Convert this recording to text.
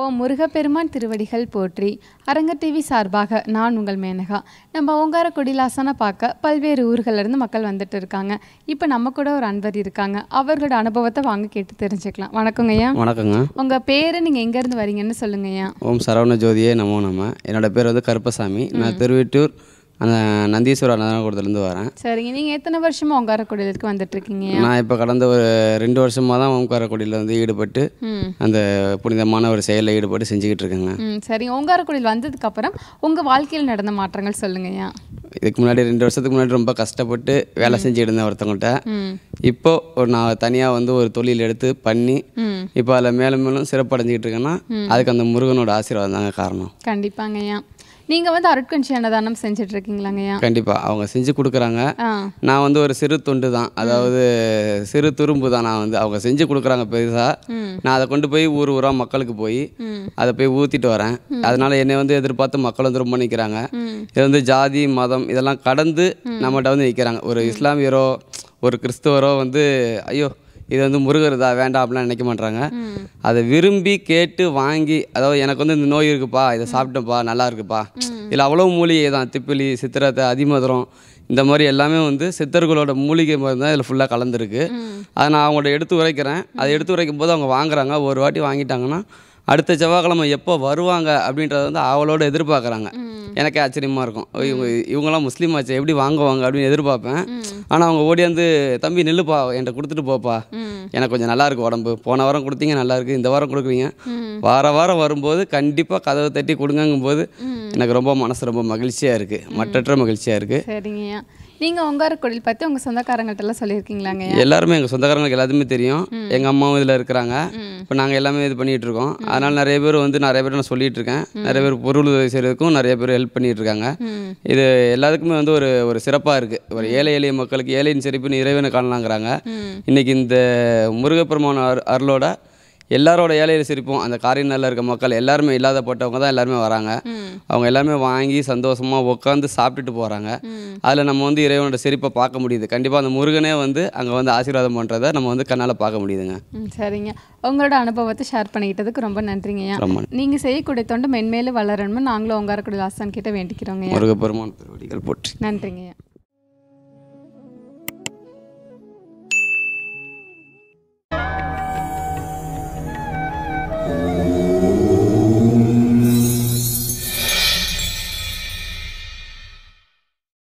இப்போ முருகப்பெருமான் திருவடிகள் போற்றி அரங்க டிவி சார்பாக நான் உங்கள் மேனகா நம்ம ஓங்கார குடிலாசனை பார்க்க பல்வேறு ஊர்களிலிருந்து மக்கள் வந்துட்டு இருக்காங்க இப்போ நம்ம கூட ஒரு அன்பர் இருக்காங்க அவர்களோட அனுபவத்தை வாங்க கேட்டு தெரிஞ்சுக்கலாம் வணக்கங்க ஐயா வணக்கங்க உங்கள் பேர் நீங்கள் எங்கேருந்து வரீங்கன்னு சொல்லுங்க ஐயா ஓம் சரவண ஜோதியே நமோ நம்ம என்னோட பேர் வந்து கருப்பசாமி நான் திருவிட்டூர் அந்த நந்தீஸ்வரர் நந்தனக்கூடத்துலேருந்து வரேன் சரிங்க நீங்கள் எத்தனை வருஷமாக ஓங்கார கோடிலுக்கு வந்துட்டுருக்கீங்க நான் இப்போ கடந்த ஒரு ரெண்டு வருஷமாக தான் ஓங்கார வந்து ஈடுபட்டு அந்த புனிதமான ஒரு செயலில் ஈடுபட்டு செஞ்சுக்கிட்டு இருக்கேங்க சரி ஓங்கார வந்ததுக்கப்புறம் உங்கள் வாழ்க்கையில் நடந்த மாற்றங்கள் சொல்லுங்கய்யா இதுக்கு முன்னாடி ரெண்டு வருஷத்துக்கு முன்னாடி ரொம்ப கஷ்டப்பட்டு வேலை செஞ்சுட்டு ஒருத்தவங்கள்ட்ட இப்போ ஒரு நான் தனியாக வந்து ஒரு தொழில் எடுத்து பண்ணி இப்போ அதில் மேலும் மேலும் சிறப்படைஞ்சிக்கிட்டு இருக்கேன்னா அதுக்கு அந்த முருகனோட ஆசீர்வாதம் தாங்க காரணம் கண்டிப்பாங்க கண்டிப்பாங்கய்யா நீங்கள் வந்து அருட்கட்சி அன்னதானம் செஞ்சுட்டு இருக்கீங்களாங்கய்யா கண்டிப்பாக அவங்க செஞ்சு கொடுக்குறாங்க நான் வந்து ஒரு சிறு தொண்டு தான் அதாவது சிறு துரும்பு தான் நான் வந்து அவங்க செஞ்சு கொடுக்குறாங்க பெருசாக நான் அதை கொண்டு போய் ஊர் ஊராக மக்களுக்கு போய் அதை போய் ஊற்றிட்டு வரேன் அதனால என்னை வந்து எதிர்பார்த்து மக்கள் வந்து ரொம்ப நிற்கிறாங்க இது வந்து ஜாதி மதம் இதெல்லாம் கடந்து நம்மகிட்ட வந்து நிற்கிறாங்க ஒரு இஸ்லாமியரோ ஒரு கிறிஸ்துவரோ வந்து ஐயோ இது வந்து முருகர் தான் வேண்டாம் அப்படின்லாம் நினைக்க மாட்டாங்க அதை விரும்பி கேட்டு வாங்கி அதாவது எனக்கு வந்து இந்த நோய் இருக்குப்பா இதை சாப்பிட்டேன்ப்பா நல்லா இருக்குப்பா இதில் அவ்வளோ மூலிகை தான் திப்பிலி சித்திரத்தை அதிமதுரம் இந்த மாதிரி எல்லாமே வந்து சித்தர்களோட மூலிகை மருந்து தான் இதில் ஃபுல்லாக கலந்துருக்கு அதை நான் அவங்கள்ட்ட எடுத்து உரைக்கிறேன் அதை எடுத்து உரைக்கும் போது அவங்க வாங்குறாங்க ஒரு வாட்டி வாங்கிட்டாங்கன்னா அடுத்த செவ்வாய்க்கிழமை எப்போ வருவாங்க அப்படின்றத வந்து அவளோட எதிர்பார்க்குறாங்க எனக்கே ஆச்சரியமாக இருக்கும் இவங்க இவங்கெல்லாம் முஸ்லீம் ஆச்சு எப்படி வாங்குவாங்க அப்படின்னு எதிர்பார்ப்பேன் ஆனால் அவங்க ஓடி வந்து தம்பி நில்லுப்பா என்கிட்ட கொடுத்துட்டு போப்பா எனக்கு கொஞ்சம் நல்லா இருக்கு உடம்பு போன வாரம் கொடுத்தீங்க நல்லா இருக்கு இந்த வாரம் கொடுக்குறீங்க வார வாரம் வரும்போது கண்டிப்பாக கதவை தட்டி போது எனக்கு ரொம்ப மனசு ரொம்ப மகிழ்ச்சியாக இருக்குது மற்றற்ற மகிழ்ச்சியாக இருக்குது சரிங்க நீங்கள் ஒங்கார கோயில் பற்றி உங்கள் எல்லாம் சொல்லியிருக்கீங்களாங்க எல்லாருமே எங்கள் சொந்தக்காரங்களுக்கு எல்லாத்துமே தெரியும் எங்கள் அம்மாவும் இதில் இருக்கிறாங்க இப்போ நாங்கள் எல்லாமே இது பண்ணிகிட்டு இருக்கோம் அதனால் நிறைய பேர் வந்து நிறைய பேர் நான் சொல்லிகிட்டு இருக்கேன் நிறைய பேர் பொருள் உதவி செய்கிறதுக்கும் நிறைய பேர் ஹெல்ப் பண்ணிகிட்டு இருக்காங்க இது எல்லாத்துக்குமே வந்து ஒரு ஒரு சிறப்பாக இருக்குது ஒரு ஏழை எளிய மக்களுக்கு ஏழையின் சிரிப்புன்னு இறைவனை காணலாங்கிறாங்க இன்றைக்கி இந்த முருகப்பெருமான அருளோட எல்லாரோட ஏழையில் சிரிப்போம் அந்த காரினால இருக்க மக்கள் எல்லாருமே இல்லாத போட்டவங்க தான் எல்லாருமே வராங்க அவங்க எல்லாருமே வாங்கி சந்தோஷமாக உட்காந்து சாப்பிட்டுட்டு போகிறாங்க அதில் நம்ம வந்து இறைவனோட சிரிப்பை பார்க்க முடியுது கண்டிப்பாக அந்த முருகனே வந்து அங்கே வந்து ஆசீர்வாதம் பண்ணுறத நம்ம வந்து கண்ணால் பார்க்க முடியுதுங்க சரிங்க உங்களோட அனுபவத்தை ஷேர் பண்ணிக்கிட்டதுக்கு ரொம்ப நன்றிங்க நீங்கள் செய்யக்கூடிய தொண்டு மென்மேலும் வளரணும்னு நாங்களும் உங்கள் இருக்கக்கூடிய ஆசான் கிட்டே வேண்டிக்கிறோங்க முருகப்பெருமான் போற்றி நன்றிங்க